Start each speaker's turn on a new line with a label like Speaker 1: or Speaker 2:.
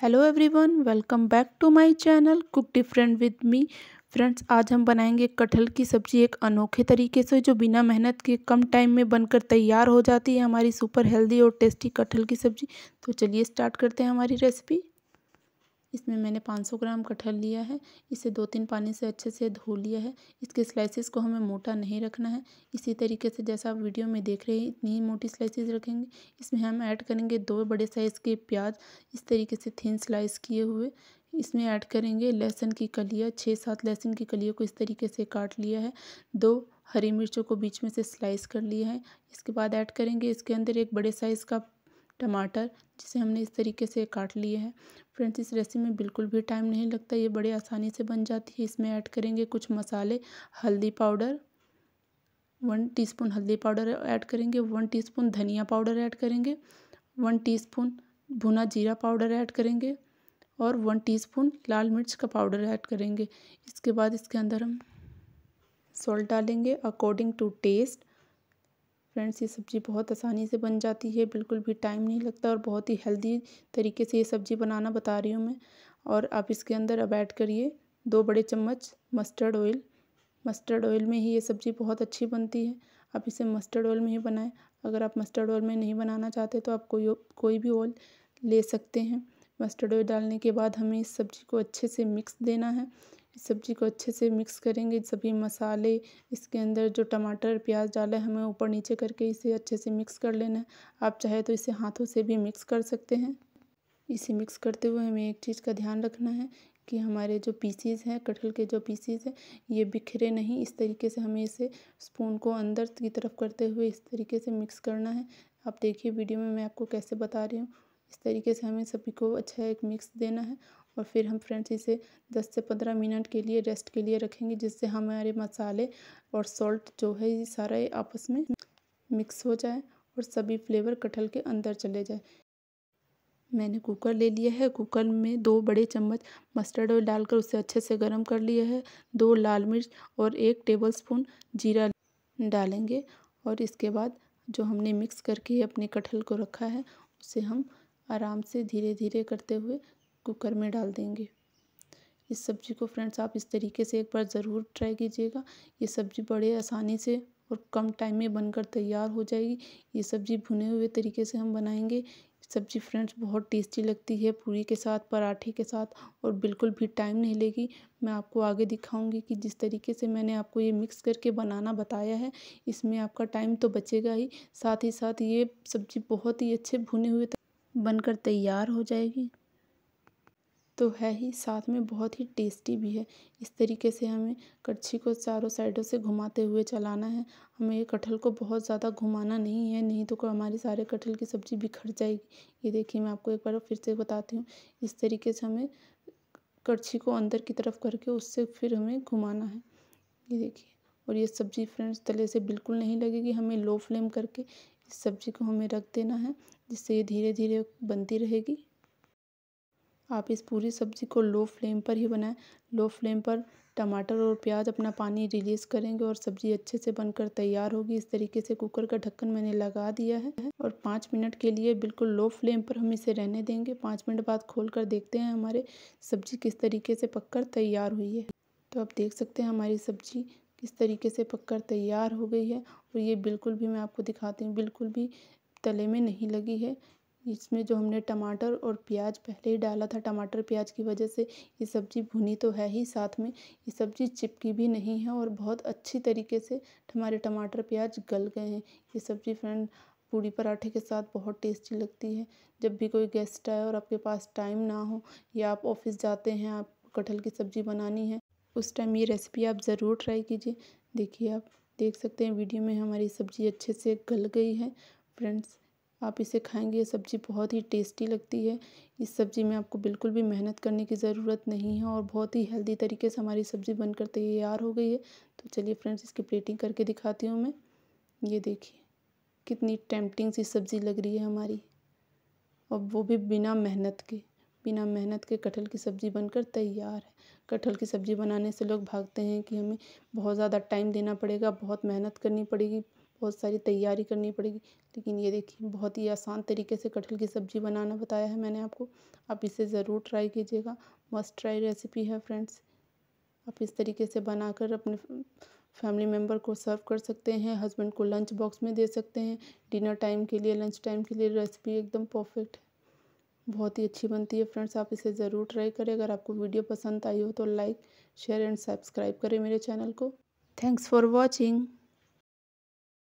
Speaker 1: hello everyone welcome back to my channel cook different with me friends आज हम बनाएंगे कटहल की सब्ज़ी एक अनोखे तरीके से जो बिना मेहनत के कम टाइम में बनकर तैयार हो जाती है हमारी सुपर हेल्दी और टेस्टी कटहल की सब्ज़ी तो चलिए स्टार्ट करते हैं हमारी रेसिपी इसमें मैंने 500 ग्राम कटहल लिया है इसे दो तीन पानी से अच्छे से धो लिया है इसके स्लाइसिस को हमें मोटा नहीं रखना है इसी तरीके से जैसा आप वीडियो में देख रहे हैं इतनी ही मोटी स्लाइसिस रखेंगे इसमें हम ऐड करेंगे दो बड़े साइज़ के प्याज इस तरीके से थिन स्लाइस किए हुए इसमें ऐड करेंगे लहसुन की कलिया छः सात लहसुन की कलिया को इस तरीके से काट लिया है दो हरी मिर्चों को बीच में से स्लाइस कर लिया है इसके बाद ऐड करेंगे इसके अंदर एक बड़े साइज़ का टमाटर जिसे हमने इस तरीके से काट लिए हैं फ्रेंड्स इस रेसिपी में बिल्कुल भी टाइम नहीं लगता ये बड़े आसानी से बन जाती है इसमें ऐड करेंगे कुछ मसाले हल्दी पाउडर वन टीस्पून हल्दी पाउडर ऐड करेंगे वन टीस्पून धनिया पाउडर ऐड करेंगे वन टीस्पून भुना जीरा पाउडर ऐड करेंगे और वन टीस्पून लाल मिर्च का पाउडर ऐड करेंगे इसके बाद इसके अंदर हम सॉल्ट डालेंगे अकॉर्डिंग टू टेस्ट फ्रेंड्स ये सब्ज़ी बहुत आसानी से बन जाती है बिल्कुल भी टाइम नहीं लगता और बहुत ही हेल्दी तरीके से ये सब्ज़ी बनाना बता रही हूँ मैं और आप इसके अंदर अब ऐड करिए दो बड़े चम्मच मस्टर्ड ऑयल मस्टर्ड ऑयल में ही ये सब्ज़ी बहुत अच्छी बनती है आप इसे मस्टर्ड ऑयल में ही बनाएं अगर आप मस्टर्ड ऑयल में नहीं बनाना चाहते तो आप कोई कोई भी ऑयल ले सकते हैं मस्टर्ड ऑयल डालने के बाद हमें इस सब्ज़ी को अच्छे से मिक्स देना है सब्जी को अच्छे से मिक्स करेंगे सभी मसाले इसके अंदर जो टमाटर प्याज डाला है हमें ऊपर नीचे करके इसे अच्छे से मिक्स कर लेना है आप चाहे तो इसे हाथों से भी मिक्स कर सकते हैं इसे मिक्स करते हुए हमें एक चीज़ का ध्यान रखना है कि हमारे जो पीसीज हैं कटहल के जो पीसीज हैं ये बिखरे नहीं इस तरीके से हमें इसे स्पून को अंदर की तरफ करते हुए इस तरीके से मिक्स करना है आप देखिए वीडियो में मैं आपको कैसे बता रही हूँ इस तरीके से हमें सभी को अच्छा एक मिक्स देना है और फिर हम फ्रेंड्स इसे 10 से 15 मिनट के लिए रेस्ट के लिए रखेंगे जिससे हमारे मसाले और सॉल्ट जो है ये सारा आपस में मिक्स हो जाए और सभी फ्लेवर कटहल के अंदर चले जाए मैंने कुकर ले लिया है कुकर में दो बड़े चम्मच मस्टर्ड ऑयल डालकर उसे अच्छे से गर्म कर लिया है दो लाल मिर्च और एक स्पून जीरा डालेंगे और इसके बाद जो हमने मिक्स करके अपने कटहल को रखा है उसे हम आराम से धीरे धीरे करते हुए कुकर में डाल देंगे इस सब्ज़ी को फ्रेंड्स आप इस तरीके से एक बार ज़रूर ट्राई कीजिएगा ये सब्ज़ी बड़े आसानी से और कम टाइम में बनकर तैयार हो जाएगी ये सब्ज़ी भुने हुए तरीके से हम बनाएंगे सब्ज़ी फ्रेंड्स बहुत टेस्टी लगती है पूरी के साथ पराठे के साथ और बिल्कुल भी टाइम नहीं लेगी मैं आपको आगे दिखाऊंगी कि जिस तरीके से मैंने आपको ये मिक्स करके बनाना बताया है इसमें आपका टाइम तो बचेगा ही साथ ही साथ ये सब्ज़ी बहुत ही अच्छे भुने हुए बनकर तैयार हो जाएगी तो है ही साथ में बहुत ही टेस्टी भी है इस तरीके से हमें कड़छी को चारों साइडों से घुमाते हुए चलाना है हमें ये कटहल को बहुत ज़्यादा घुमाना नहीं है नहीं तो हमारी सारे कटहल की सब्ज़ी बिखर जाएगी ये देखिए मैं आपको एक बार फिर से बताती हूँ इस तरीके से हमें कड़छी को अंदर की तरफ करके उससे फिर हमें घुमाना है ये देखिए और ये सब्ज़ी फ्रेंड्स तले से बिल्कुल नहीं लगेगी हमें लो फ्लेम करके इस सब्ज़ी को हमें रख देना है जिससे ये धीरे धीरे बनती रहेगी आप इस पूरी सब्ज़ी को लो फ्लेम पर ही बनाएं लो फ्लेम पर टमाटर और प्याज अपना पानी रिलीज़ करेंगे और सब्ज़ी अच्छे से बनकर तैयार होगी इस तरीके से कुकर का ढक्कन मैंने लगा दिया है और पाँच मिनट के लिए बिल्कुल लो फ्लेम पर हम इसे रहने देंगे पाँच मिनट बाद खोल कर देखते हैं हमारे सब्ज़ी किस तरीके से कर तैयार हुई है तो आप देख सकते हैं हमारी सब्ज़ी किस तरीके से पककर तैयार हो गई है और ये बिल्कुल भी मैं आपको दिखाती हूँ बिल्कुल भी तले में नहीं लगी है इसमें जो हमने टमाटर और प्याज पहले ही डाला था टमाटर प्याज की वजह से ये सब्ज़ी भुनी तो है ही साथ में ये सब्ज़ी चिपकी भी नहीं है और बहुत अच्छी तरीके से हमारे टमाटर प्याज गल गए हैं ये सब्ज़ी फ्रेंड पूड़ी पराठे के साथ बहुत टेस्टी लगती है जब भी कोई गेस्ट आए और आपके पास टाइम ना हो या आप ऑफिस जाते हैं आप कटहल की सब्ज़ी बनानी है उस टाइम ये रेसिपी आप ज़रूर ट्राई कीजिए देखिए आप देख सकते हैं वीडियो में हमारी सब्ज़ी अच्छे से गल गई है फ्रेंड्स आप इसे खाएंगे ये सब्ज़ी बहुत ही टेस्टी लगती है इस सब्ज़ी में आपको बिल्कुल भी मेहनत करने की ज़रूरत नहीं है और बहुत ही हेल्दी तरीके से हमारी सब्ज़ी बनकर तैयार हो गई है तो चलिए फ्रेंड्स इसकी प्लेटिंग करके दिखाती हूँ मैं ये देखिए कितनी टेम्पटिंग सी सब्ज़ी लग रही है हमारी और वो भी बिना मेहनत के बिना मेहनत के कटहल की सब्ज़ी बनकर तैयार है कटहल की सब्ज़ी बनाने से लोग भागते हैं कि हमें बहुत ज़्यादा टाइम देना पड़ेगा बहुत मेहनत करनी पड़ेगी बहुत सारी तैयारी करनी पड़ेगी लेकिन ये देखिए बहुत ही आसान तरीके से कटहल की सब्ज़ी बनाना बताया है मैंने आपको आप इसे ज़रूर ट्राई कीजिएगा मस्ट ट्राई रेसिपी है फ्रेंड्स आप इस तरीके से बनाकर अपने फैमिली मेम्बर को सर्व कर सकते हैं हस्बैंड को लंच बॉक्स में दे सकते हैं डिनर टाइम के लिए लंच टाइम के लिए रेसिपी एकदम परफेक्ट है बहुत ही अच्छी बनती है फ्रेंड्स आप इसे ज़रूर ट्राई करें अगर आपको वीडियो पसंद आई हो तो लाइक शेयर एंड सब्सक्राइब करें मेरे चैनल को थैंक्स फॉर वॉचिंग